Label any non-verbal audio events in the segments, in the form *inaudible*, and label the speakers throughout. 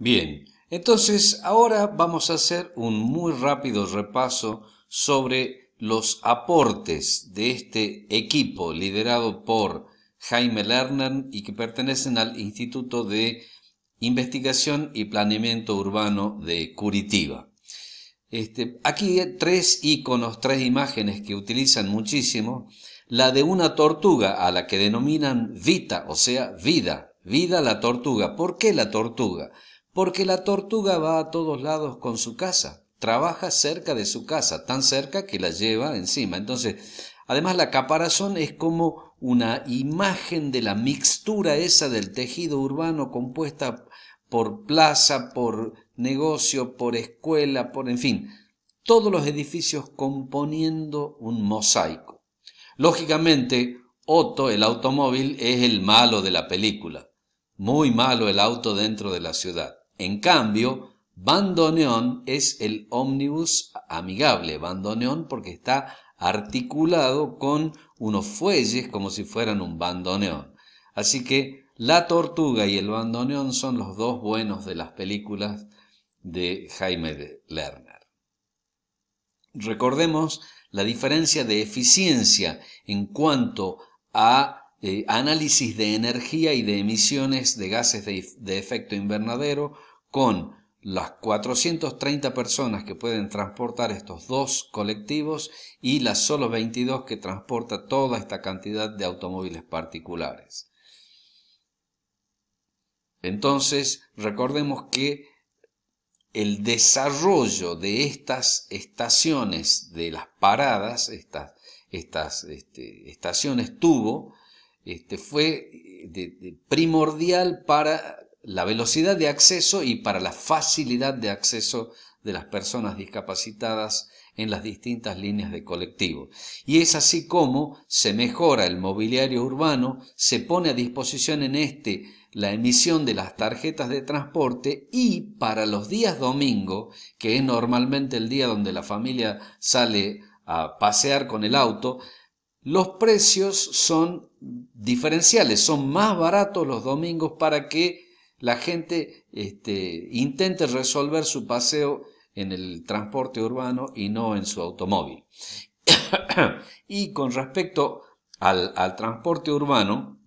Speaker 1: Bien, entonces ahora vamos a hacer un muy rápido repaso sobre los aportes de este equipo liderado por Jaime Lerner y que pertenecen al Instituto de Investigación y Planeamiento Urbano de Curitiba. Este, aquí hay tres iconos, tres imágenes que utilizan muchísimo. La de una tortuga a la que denominan vita, o sea, vida. Vida la tortuga. ¿Por qué la tortuga? porque la tortuga va a todos lados con su casa, trabaja cerca de su casa, tan cerca que la lleva encima. Entonces, además la caparazón es como una imagen de la mixtura esa del tejido urbano compuesta por plaza, por negocio, por escuela, por, en fin, todos los edificios componiendo un mosaico. Lógicamente, Otto, el automóvil, es el malo de la película. Muy malo el auto dentro de la ciudad. En cambio, bandoneón es el ómnibus amigable, bandoneón porque está articulado con unos fuelles como si fueran un bandoneón. Así que la tortuga y el bandoneón son los dos buenos de las películas de Jaime Lerner. Recordemos la diferencia de eficiencia en cuanto a eh, análisis de energía y de emisiones de gases de, efecto invernadero con las 430 personas que pueden transportar estos dos colectivos y las solo 22 que transporta toda esta cantidad de automóviles particulares. Entonces, recordemos que el desarrollo de estas estaciones, de las paradas, estas, este, estaciones tuvo este, fue eh, primordial para la velocidad de acceso y para la facilidad de acceso de las personas discapacitadas en las distintas líneas de colectivo. Y es así como se mejora el mobiliario urbano, se pone a disposición en este la emisión de las tarjetas de transporte y para los días domingo, que es normalmente el día donde la familia sale a pasear con el auto, los precios son diferenciales, son más baratos los domingos para que la gente este, intente resolver su paseo en el transporte urbano y no en su automóvil. *coughs* y con respecto al transporte urbano,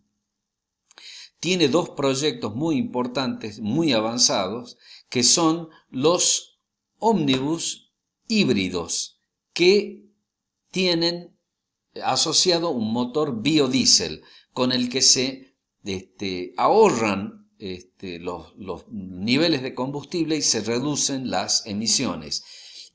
Speaker 1: tiene dos proyectos muy importantes, muy avanzados, que son los ómnibus híbridos, que tienen asociado un motor biodiesel con el que se este, ahorran este, los, niveles de combustible y se reducen las emisiones.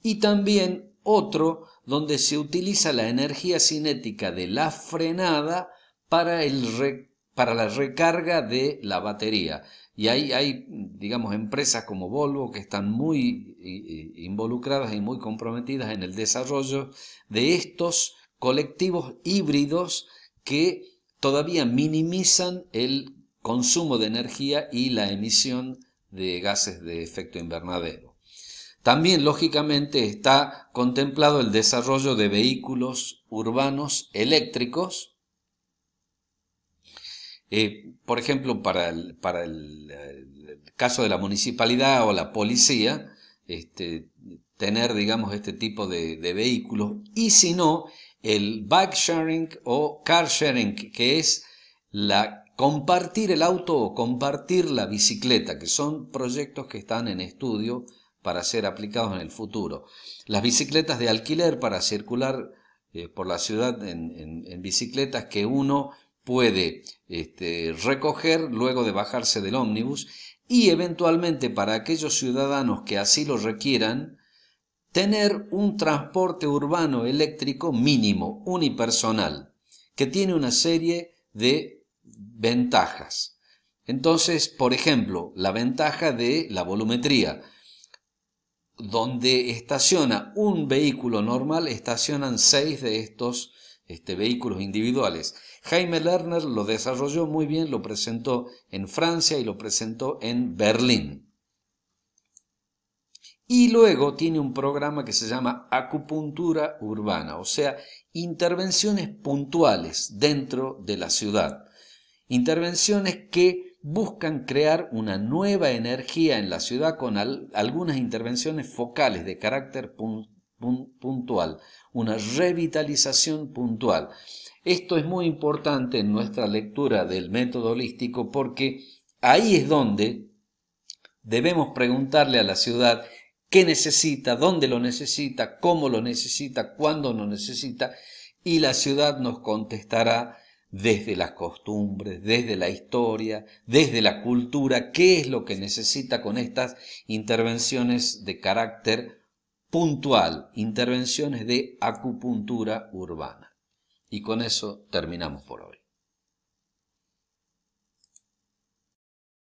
Speaker 1: Y también otro donde se utiliza la energía cinética de la frenada para, el para la recarga de la batería. Y ahí hay, digamos, empresas como Volvo que están muy eh, eh, involucradas y muy comprometidas en el desarrollo de estos colectivos híbridos que todavía minimizan el consumo de energía y la emisión de gases de efecto invernadero. También, lógicamente, está contemplado el desarrollo de vehículos urbanos eléctricos, eh, por ejemplo, para, el, para el, caso de la municipalidad o la policía, este, tener, digamos, este tipo de vehículos, y si no, el bike sharing o car sharing, que es la compartir el auto o compartir la bicicleta, que son proyectos que están en estudio para ser aplicados en el futuro. Las bicicletas de alquiler para circular eh, por la ciudad en, bicicletas que uno puede este, recoger luego de bajarse del ómnibus y eventualmente para aquellos ciudadanos que así lo requieran, tener un transporte urbano eléctrico mínimo, unipersonal, que tiene una serie de ventajas. Entonces, por ejemplo, la ventaja de la volumetría. Donde estaciona un vehículo normal, estacionan seis de estos este, vehículos individuales. Jaime Lerner lo desarrolló muy bien, lo presentó en Francia y lo presentó en Berlín. Y luego tiene un programa que se llama acupuntura urbana, o sea, intervenciones puntuales dentro de la ciudad. Intervenciones que buscan crear una nueva energía en la ciudad con algunas intervenciones focales de carácter puntual, una revitalización puntual. Esto es muy importante en nuestra lectura del método holístico porque ahí es donde debemos preguntarle a la ciudad qué necesita, dónde lo necesita, cómo lo necesita, cuándo lo necesita, y la ciudad nos contestará desde las costumbres, desde la historia, desde la cultura, qué es lo que necesita con estas intervenciones de carácter puntual, intervenciones de acupuntura urbana. Y con eso terminamos por hoy.